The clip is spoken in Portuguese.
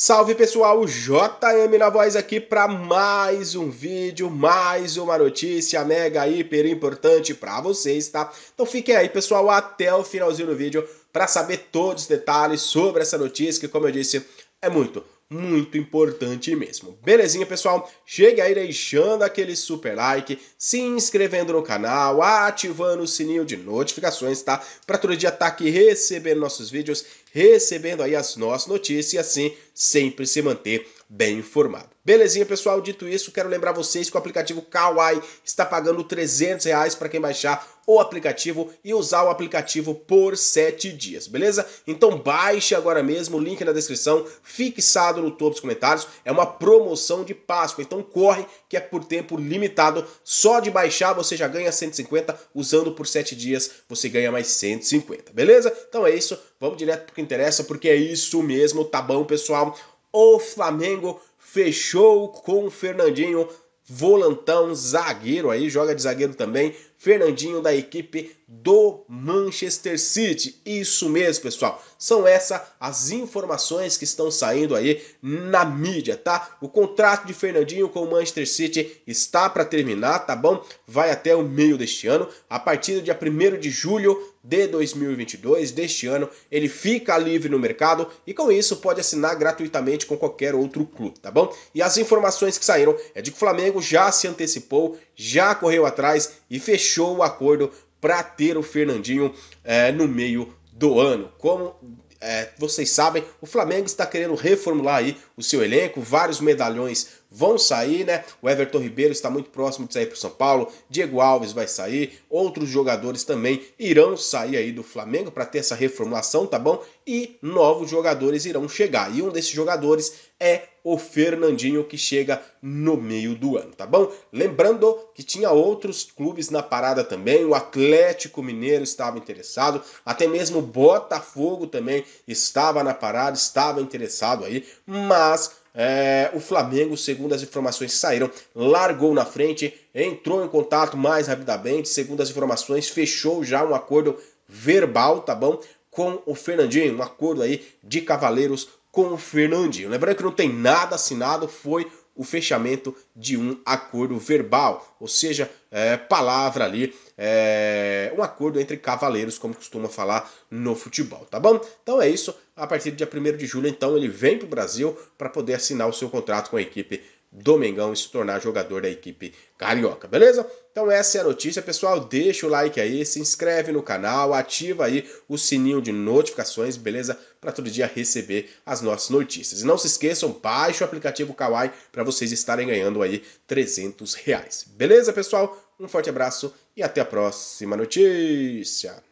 Salve pessoal, JM na voz aqui para mais um vídeo, mais uma notícia mega hiper importante para vocês, tá? Então fiquem aí pessoal até o finalzinho do vídeo para saber todos os detalhes sobre essa notícia que, como eu disse, é muito muito importante mesmo. Belezinha, pessoal? Chegue aí deixando aquele super like, se inscrevendo no canal, ativando o sininho de notificações, tá? Para todo dia estar tá aqui recebendo nossos vídeos, recebendo aí as nossas notícias e assim sempre se manter bem informado. Belezinha, pessoal? Dito isso, quero lembrar vocês que o aplicativo Kawaii está pagando 300 reais para quem baixar o aplicativo e usar o aplicativo por 7 dias, beleza? Então baixe agora mesmo, o link na descrição, fixado fixado no topo dos comentários, é uma promoção de Páscoa. Então corre que é por tempo limitado. Só de baixar você já ganha 150, usando por 7 dias você ganha mais 150, beleza? Então é isso, vamos direto pro que interessa, porque é isso mesmo, tá bom, pessoal? O Flamengo fechou com o Fernandinho volantão, zagueiro aí, joga de zagueiro também. Fernandinho da equipe do Manchester City. Isso mesmo, pessoal. São essas as informações que estão saindo aí na mídia, tá? O contrato de Fernandinho com o Manchester City está para terminar, tá bom? Vai até o meio deste ano. A partir do dia 1 de julho de 2022, deste ano, ele fica livre no mercado e com isso pode assinar gratuitamente com qualquer outro clube, tá bom? E as informações que saíram é de que o Flamengo já se antecipou, já correu atrás e fechou o acordo para ter o Fernandinho é, no meio do ano. Como é, vocês sabem, o Flamengo está querendo reformular aí o seu elenco, vários medalhões vão sair, né? O Everton Ribeiro está muito próximo de sair para o São Paulo, Diego Alves vai sair, outros jogadores também irão sair aí do Flamengo para ter essa reformulação, tá bom? E novos jogadores irão chegar. E um desses jogadores é o Fernandinho que chega no meio do ano, tá bom? Lembrando que tinha outros clubes na parada também, o Atlético Mineiro estava interessado, até mesmo o Botafogo também estava na parada, estava interessado aí, mas é, o Flamengo, segundo as informações que saíram, largou na frente, entrou em contato mais rapidamente, segundo as informações, fechou já um acordo verbal, tá bom? Com o Fernandinho, um acordo aí de cavaleiros com o Fernandinho. Lembrando que não tem nada assinado, foi o fechamento de um acordo verbal, ou seja, é, palavra ali, é, um acordo entre cavaleiros, como costuma falar no futebol, tá bom? Então é isso, a partir do dia 1 de julho, então, ele vem para o Brasil para poder assinar o seu contrato com a equipe Domingão e se tornar jogador da equipe carioca, beleza? Então essa é a notícia, pessoal. Deixa o like aí, se inscreve no canal, ativa aí o sininho de notificações, beleza? Para todo dia receber as nossas notícias. E não se esqueçam, baixe o aplicativo Kawai para vocês estarem ganhando aí 300 reais. Beleza, pessoal? Um forte abraço e até a próxima notícia.